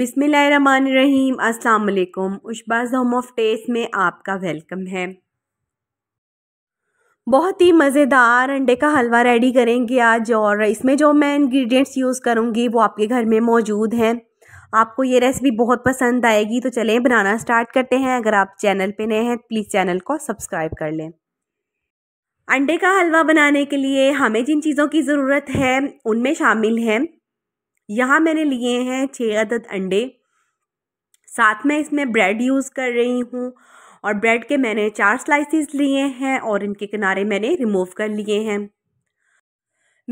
बिसमीम अस्सलाम वालेकुम उशबाज होम ऑफ टेस्ट में आपका वेलकम है बहुत ही मज़ेदार अंडे का हलवा रेडी करेंगे आज और इसमें जो मैं इंग्रेडिएंट्स यूज़ करूँगी वो आपके घर में मौजूद हैं आपको ये रेसिपी बहुत पसंद आएगी तो चलें बनाना स्टार्ट करते हैं अगर आप चैनल पे नए हैं प्लीज़ चैनल को सब्सक्राइब कर लें अंडे का हलवा बनाने के लिए हमें जिन चीज़ों की ज़रूरत है उनमें शामिल हैं यहाँ मैंने लिए हैं छः अदद अंडे साथ में इसमें ब्रेड यूज़ कर रही हूँ और ब्रेड के मैंने चार स्लाइसेस लिए हैं और इनके किनारे मैंने रिमूव कर लिए हैं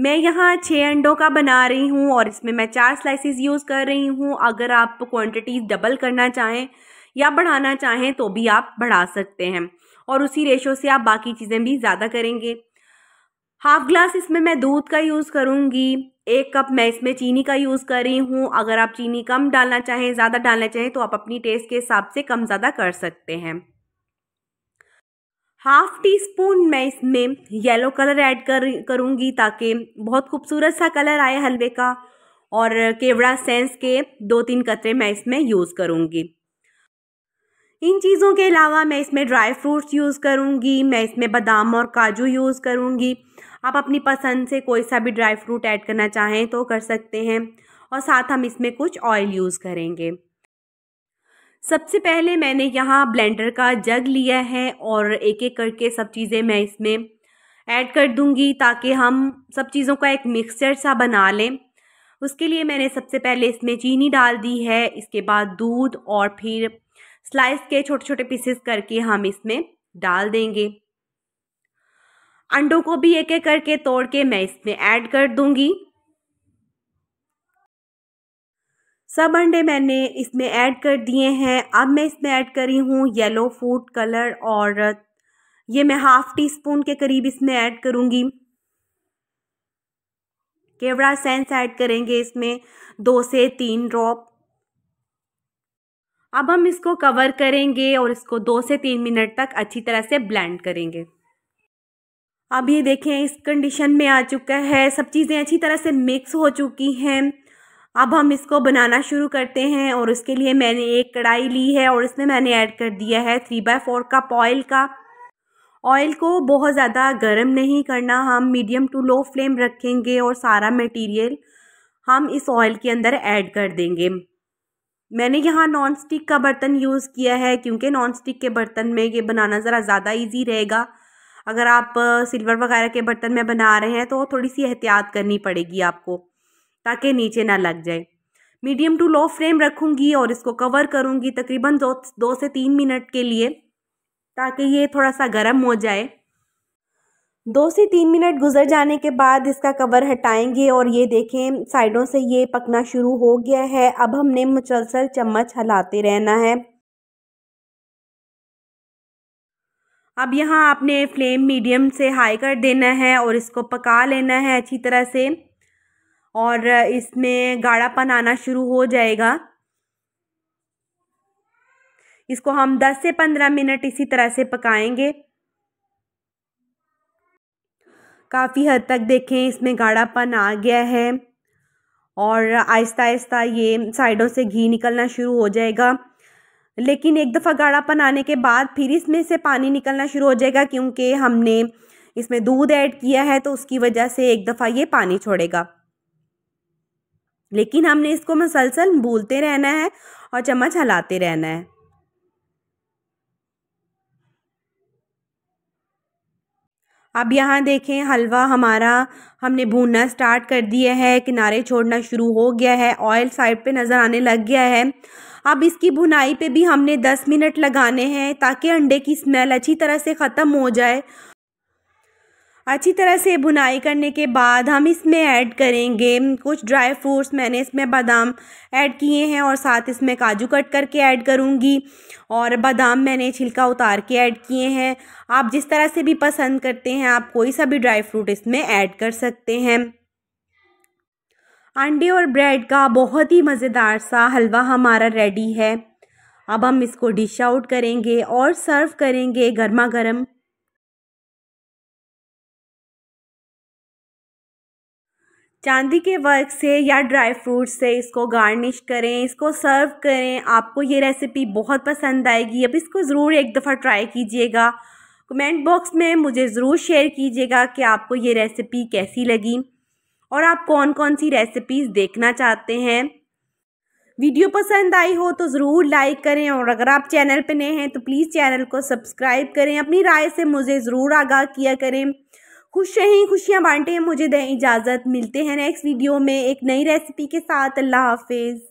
मैं यहाँ छः अंडों का बना रही हूँ और इसमें मैं चार स्लाइसेस यूज़ कर रही हूँ अगर आप क्वांटिटी डबल करना चाहें या बढ़ाना चाहें तो भी आप बढ़ा सकते हैं और उसी रेशो से आप बाकी चीज़ें भी ज़्यादा करेंगे हाफ़ ग्लास इसमें मैं दूध का यूज़ करूँगी एक कप मैं इसमें चीनी का यूज़ कर रही हूँ अगर आप चीनी कम डालना चाहें ज़्यादा डालना चाहें तो आप अपनी टेस्ट के हिसाब से कम ज़्यादा कर सकते हैं हाफ टी स्पून मैं इसमें येलो कलर ऐड कर करूँगी ताकि बहुत खूबसूरत सा कलर आए हलवे का और केवड़ा सेंस के दो तीन कतरे मैं इसमें यूज़ करूँगी इन चीज़ों के अलावा मैं इसमें ड्राई फ्रूट्स यूज़ करूँगी मैं इसमें बादाम और काजू यूज़ करूँगी आप अपनी पसंद से कोई सा भी ड्राई फ्रूट ऐड करना चाहें तो कर सकते हैं और साथ हम इसमें कुछ ऑयल यूज़ करेंगे सबसे पहले मैंने यहाँ ब्लेंडर का जग लिया है और एक एक करके सब चीज़ें मैं इसमें ऐड कर दूँगी ताकि हम सब चीज़ों का एक मिक्सचर सा बना लें उसके लिए मैंने सबसे पहले इसमें चीनी डाल दी है इसके बाद दूध और फिर स्लाइस के छोटे छोटे पीसेस करके हम इसमें डाल देंगे अंडों को भी एक एक करके तोड़ के मैं इसमें ऐड कर दूंगी सब अंडे मैंने इसमें ऐड कर दिए हैं अब मैं इसमें ऐड करी हूँ येलो फूड कलर और ये मैं हाफ़ टी स्पून के करीब इसमें ऐड करूंगी केवड़ा सेंस ऐड करेंगे इसमें दो से तीन ड्रॉप अब हम इसको कवर करेंगे और इसको दो से तीन मिनट तक अच्छी तरह से ब्लेंड करेंगे अब ये देखें इस कंडीशन में आ चुका है सब चीज़ें अच्छी तरह से मिक्स हो चुकी हैं अब हम इसको बनाना शुरू करते हैं और उसके लिए मैंने एक कढ़ाई ली है और इसमें मैंने ऐड कर दिया है three by four cup oil का ऑयल को बहुत ज़्यादा गर्म नहीं करना हम मीडियम टू लो फ्लेम रखेंगे और सारा मटेरियल हम इस ऑयल के अंदर ऐड कर देंगे मैंने यहाँ नॉन स्टिक का बर्तन यूज़ किया है क्योंकि नॉन स्टिक के बर्तन में ये बनाना ज़रा ज़्यादा इजी रहेगा अगर आप सिल्वर वगैरह के बर्तन में बना रहे हैं तो थोड़ी सी एहतियात करनी पड़ेगी आपको ताकि नीचे ना लग जाए मीडियम टू लो फ्लेम रखूँगी और इसको कवर करूँगी तकरीबन दो दो से तीन मिनट के लिए ताकि ये थोड़ा सा गर्म हो जाए दो से तीन मिनट गुजर जाने के बाद इसका कवर हटाएंगे और ये देखें साइडों से ये पकना शुरू हो गया है अब हमने मुसलसल चम्मच हलाते रहना है अब यहाँ आपने फ्लेम मीडियम से हाई कर देना है और इसको पका लेना है अच्छी तरह से और इसमें गाढ़ापन आना शुरू हो जाएगा इसको हम 10 से 15 मिनट इसी तरह से पकाएंगे काफ़ी हद तक देखें इसमें गाढ़ापन आ गया है और आहिस्ता आहिस्ता ये साइडों से घी निकलना शुरू हो जाएगा लेकिन एक दफ़ा गाढ़ापन आने के बाद फिर इसमें से पानी निकलना शुरू हो जाएगा क्योंकि हमने इसमें दूध ऐड किया है तो उसकी वजह से एक दफ़ा ये पानी छोड़ेगा लेकिन हमने इसको मसलसल भूलते रहना है और चम्मच हलाते रहना है अब यहाँ देखें हलवा हमारा हमने भूनना स्टार्ट कर दिया है किनारे छोड़ना शुरू हो गया है ऑयल साइड पे नज़र आने लग गया है अब इसकी भुनाई पे भी हमने 10 मिनट लगाने हैं ताकि अंडे की स्मेल अच्छी तरह से ख़त्म हो जाए अच्छी तरह से भुनाई करने के बाद हम इसमें ऐड करेंगे कुछ ड्राई फ्रूट्स मैंने इसमें बादाम ऐड किए हैं और साथ इसमें काजू कट करके ऐड करूँगी और बादाम मैंने छिलका उतार के ऐड किए हैं आप जिस तरह से भी पसंद करते हैं आप कोई सा भी ड्राई फ्रूट इसमें ऐड कर सकते हैं अंडे और ब्रेड का बहुत ही मज़ेदार सा हलवा हमारा रेडी है अब हम इसको डिश आउट करेंगे और सर्व करेंगे गर्मा गर्म चांदी के वर्क से या ड्राई फ्रूट से इसको गार्निश करें इसको सर्व करें आपको ये रेसिपी बहुत पसंद आएगी अब इसको ज़रूर एक दफ़ा ट्राई कीजिएगा कमेंट बॉक्स में मुझे ज़रूर शेयर कीजिएगा कि आपको ये रेसिपी कैसी लगी और आप कौन कौन सी रेसिपीज़ देखना चाहते हैं वीडियो पसंद आई हो तो ज़रूर लाइक करें और अगर आप चैनल पर नए हैं तो प्लीज़ चैनल को सब्सक्राइब करें अपनी राय से मुझे ज़रूर आगाह किया करें खुश रहें खुशियाँ बांटें मुझे दें इजाज़त मिलते हैं नेक्स्ट वीडियो में एक नई रेसिपी के साथ अल्लाह हाफिज़